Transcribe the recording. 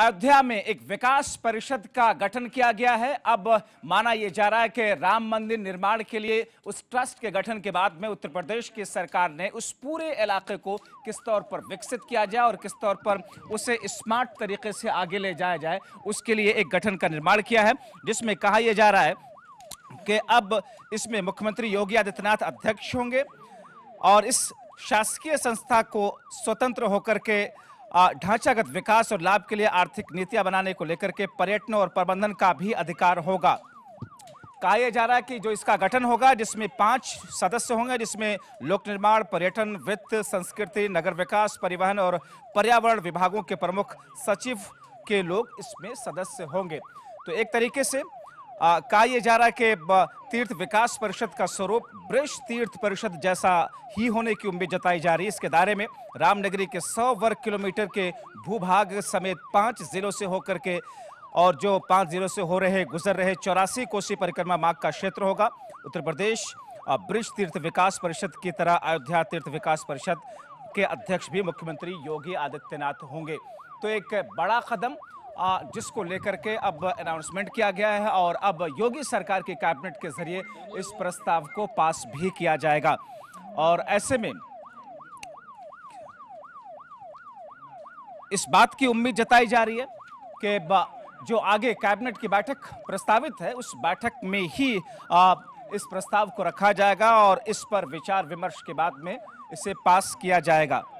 अयोध्या में एक विकास परिषद का गठन किया गया है अब माना यह जा रहा है कि राम मंदिर निर्माण के लिए उस ट्रस्ट के गठन के बाद में उत्तर प्रदेश की सरकार ने उस पूरे इलाके को किस तौर पर विकसित किया जाए और किस तौर पर उसे स्मार्ट तरीके से आगे ले जाया जाए उसके लिए एक गठन का निर्माण किया है जिसमें कहा यह जा रहा है कि अब इसमें मुख्यमंत्री योगी आदित्यनाथ अध्यक्ष होंगे और इस शासकीय संस्था को स्वतंत्र होकर के ढांचागत विकास और लाभ के लिए आर्थिक नीतियां बनाने को लेकर के पर्यटन और प्रबंधन का भी अधिकार होगा कहा यह जा रहा है कि जो इसका गठन होगा जिसमें पांच सदस्य होंगे जिसमें लोक निर्माण पर्यटन वित्त संस्कृति नगर विकास परिवहन और पर्यावरण विभागों के प्रमुख सचिव के लोग इसमें सदस्य होंगे तो एक तरीके से कहा यह जा रहा है कि तीर्थ विकास परिषद का स्वरूप ब्रिज तीर्थ परिषद जैसा ही होने की उम्मीद जताई जा रही है इसके दायरे में रामनगरी के सौ वर्ग किलोमीटर के भूभाग समेत पांच जिलों से होकर के और जो पांच जिलों से हो रहे गुजर रहे चौरासी कोसी परिक्रमा मार्ग का क्षेत्र होगा उत्तर प्रदेश ब्रिज तीर्थ विकास परिषद की तरह अयोध्या तीर्थ विकास परिषद के अध्यक्ष भी मुख्यमंत्री योगी आदित्यनाथ होंगे तो एक बड़ा कदम जिसको लेकर के अब अनाउंसमेंट किया गया है और अब योगी सरकार के कैबिनेट के जरिए इस प्रस्ताव को पास भी किया जाएगा और ऐसे में इस बात की उम्मीद जताई जा रही है कि जो आगे कैबिनेट की बैठक प्रस्तावित है उस बैठक में ही इस प्रस्ताव को रखा जाएगा और इस पर विचार विमर्श के बाद में इसे पास किया जाएगा